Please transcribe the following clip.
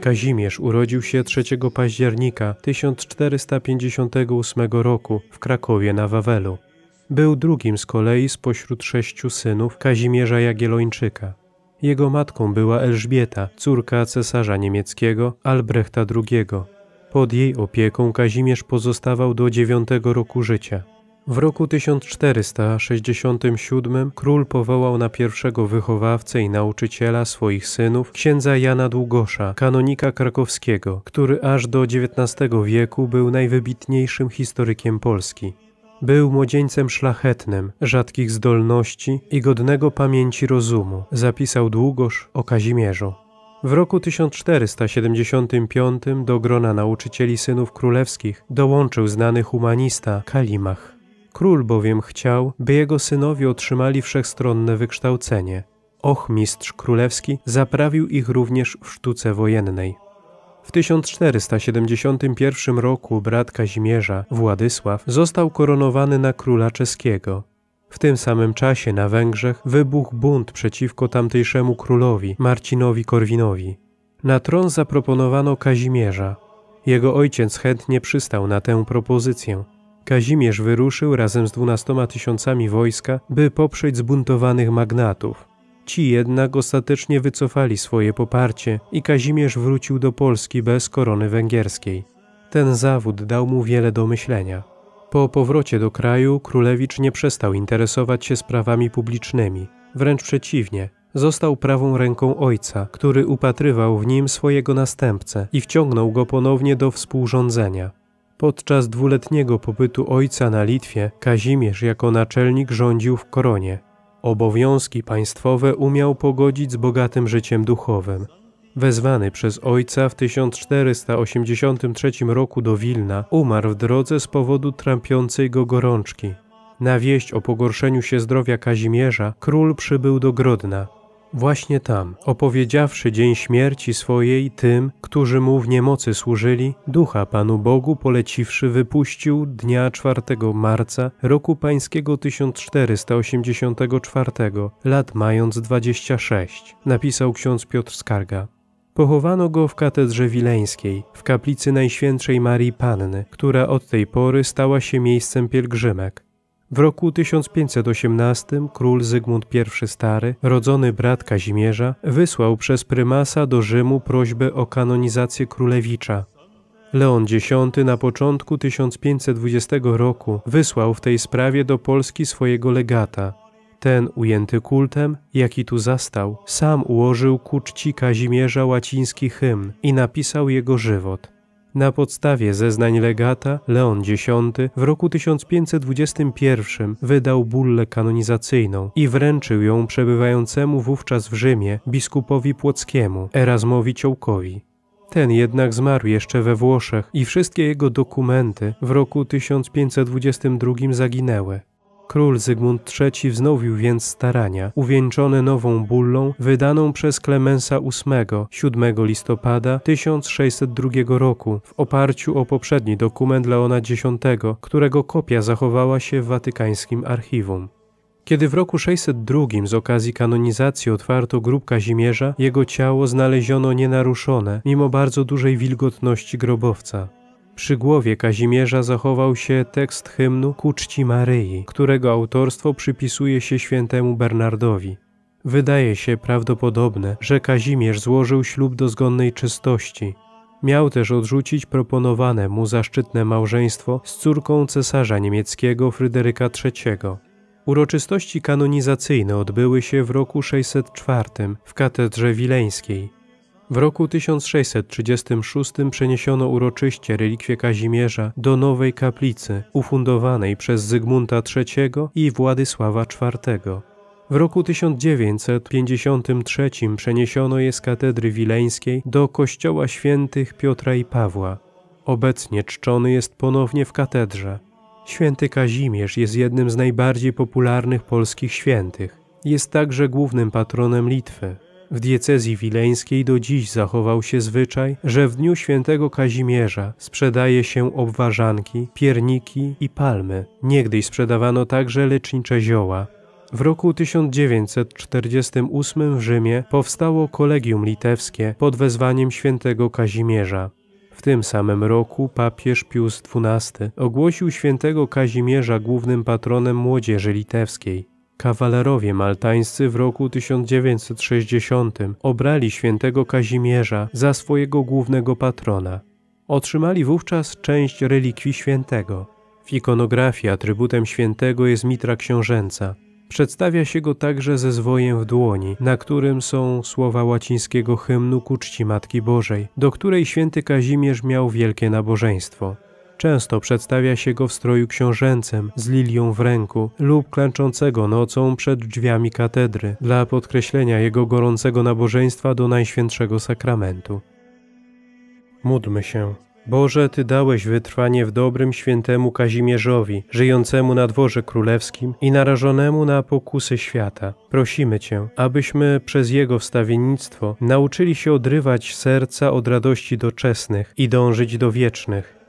Kazimierz urodził się 3 października 1458 roku w Krakowie na Wawelu. Był drugim z kolei spośród sześciu synów Kazimierza Jagiellończyka. Jego matką była Elżbieta, córka cesarza niemieckiego Albrechta II. Pod jej opieką Kazimierz pozostawał do dziewiątego roku życia. W roku 1467 król powołał na pierwszego wychowawcę i nauczyciela swoich synów księdza Jana Długosza, kanonika krakowskiego, który aż do XIX wieku był najwybitniejszym historykiem Polski. Był młodzieńcem szlachetnym, rzadkich zdolności i godnego pamięci rozumu, zapisał Długosz o Kazimierzu. W roku 1475 do grona nauczycieli synów królewskich dołączył znany humanista Kalimach. Król bowiem chciał, by jego synowie otrzymali wszechstronne wykształcenie. Ochmistrz królewski zaprawił ich również w sztuce wojennej. W 1471 roku brat Kazimierza, Władysław, został koronowany na króla czeskiego. W tym samym czasie na Węgrzech wybuchł bunt przeciwko tamtejszemu królowi, Marcinowi Korwinowi. Na tron zaproponowano Kazimierza. Jego ojciec chętnie przystał na tę propozycję. Kazimierz wyruszył razem z dwunastoma tysiącami wojska, by poprzeć zbuntowanych magnatów. Ci jednak ostatecznie wycofali swoje poparcie i Kazimierz wrócił do Polski bez korony węgierskiej. Ten zawód dał mu wiele do myślenia. Po powrocie do kraju królewicz nie przestał interesować się sprawami publicznymi, wręcz przeciwnie, został prawą ręką ojca, który upatrywał w nim swojego następcę i wciągnął go ponownie do współrządzenia. Podczas dwuletniego pobytu ojca na Litwie Kazimierz jako naczelnik rządził w koronie. Obowiązki państwowe umiał pogodzić z bogatym życiem duchowym. Wezwany przez ojca w 1483 roku do Wilna, umarł w drodze z powodu trampiącej go gorączki. Na wieść o pogorszeniu się zdrowia Kazimierza król przybył do Grodna, Właśnie tam, opowiedziawszy dzień śmierci swojej tym, którzy mu w niemocy służyli, ducha Panu Bogu poleciwszy wypuścił dnia 4 marca roku pańskiego 1484, lat mając 26, napisał ksiądz Piotr Skarga. Pochowano go w katedrze wileńskiej, w kaplicy Najświętszej Marii Panny, która od tej pory stała się miejscem pielgrzymek. W roku 1518 król Zygmunt I Stary, rodzony brat Kazimierza, wysłał przez prymasa do Rzymu prośbę o kanonizację królewicza. Leon X na początku 1520 roku wysłał w tej sprawie do Polski swojego legata. Ten, ujęty kultem, jaki tu zastał, sam ułożył ku czci Kazimierza łaciński hymn i napisał jego żywot. Na podstawie zeznań legata Leon X w roku 1521 wydał bullę kanonizacyjną i wręczył ją przebywającemu wówczas w Rzymie biskupowi płockiemu Erasmowi Ciołkowi. Ten jednak zmarł jeszcze we Włoszech i wszystkie jego dokumenty w roku 1522 zaginęły. Król Zygmunt III wznowił więc starania, uwieńczone nową bullą wydaną przez Klemensa VIII 7 listopada 1602 roku w oparciu o poprzedni dokument Leona X, którego kopia zachowała się w watykańskim archiwum. Kiedy w roku 602 z okazji kanonizacji otwarto grób Kazimierza, jego ciało znaleziono nienaruszone, mimo bardzo dużej wilgotności grobowca. Przy głowie Kazimierza zachował się tekst hymnu Ku czci Maryi, którego autorstwo przypisuje się świętemu Bernardowi. Wydaje się prawdopodobne, że Kazimierz złożył ślub do zgonnej czystości. Miał też odrzucić proponowane mu zaszczytne małżeństwo z córką cesarza niemieckiego Fryderyka III. Uroczystości kanonizacyjne odbyły się w roku 604 w katedrze wileńskiej. W roku 1636 przeniesiono uroczyście relikwie Kazimierza do nowej kaplicy, ufundowanej przez Zygmunta III i Władysława IV. W roku 1953 przeniesiono je z katedry wileńskiej do kościoła świętych Piotra i Pawła. Obecnie czczony jest ponownie w katedrze. Święty Kazimierz jest jednym z najbardziej popularnych polskich świętych. Jest także głównym patronem Litwy. W diecezji wileńskiej do dziś zachował się zwyczaj, że w dniu świętego Kazimierza sprzedaje się obwarzanki, pierniki i palmy. Niegdyś sprzedawano także lecznicze zioła. W roku 1948 w Rzymie powstało Kolegium Litewskie pod wezwaniem świętego Kazimierza. W tym samym roku papież Pius XII ogłosił świętego Kazimierza głównym patronem młodzieży litewskiej. Kawalerowie maltańscy w roku 1960 obrali świętego Kazimierza za swojego głównego patrona. Otrzymali wówczas część relikwii świętego. W ikonografii atrybutem świętego jest mitra książęca. Przedstawia się go także ze zwojem w dłoni, na którym są słowa łacińskiego hymnu ku czci Matki Bożej, do której święty Kazimierz miał wielkie nabożeństwo. Często przedstawia się go w stroju książęcym, z lilią w ręku lub klęczącego nocą przed drzwiami katedry dla podkreślenia jego gorącego nabożeństwa do Najświętszego Sakramentu. Módlmy się. Boże, Ty dałeś wytrwanie w dobrym świętemu Kazimierzowi, żyjącemu na dworze królewskim i narażonemu na pokusy świata. Prosimy Cię, abyśmy przez jego wstawiennictwo nauczyli się odrywać serca od radości doczesnych i dążyć do wiecznych